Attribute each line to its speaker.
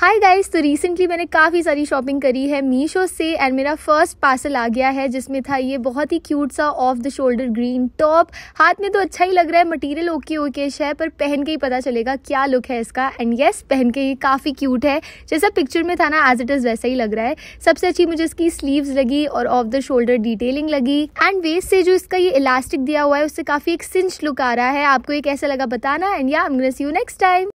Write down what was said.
Speaker 1: hi guys तो recently मैंने काफ़ी सारी शॉपिंग करी है मीशो से एंड मेरा फर्स्ट पार्सल आ गया है जिसमें था ये बहुत ही क्यूट सा off the shoulder green top हाथ में तो अच्छा ही लग रहा है मटेरियल ओके ओके है पर पहन के ही पता चलेगा क्या लुक है इसका एंड येस yes, पहन के ये काफ़ी क्यूट है जैसा पिक्चर में था ना एज इट इज़ वैसा ही लग रहा है सबसे अच्छी मुझे इसकी स्लीवस लगी और ऑफ द शोल्डर डिटेलिंग लगी एंड वेस्ट से जो इसका ये इलास्टिक दिया हुआ है उससे काफ़ी एक सिंच लुक आ रहा है आपको ये कैसा लगा बताना एंड या आई यू नेक्स्ट टाइम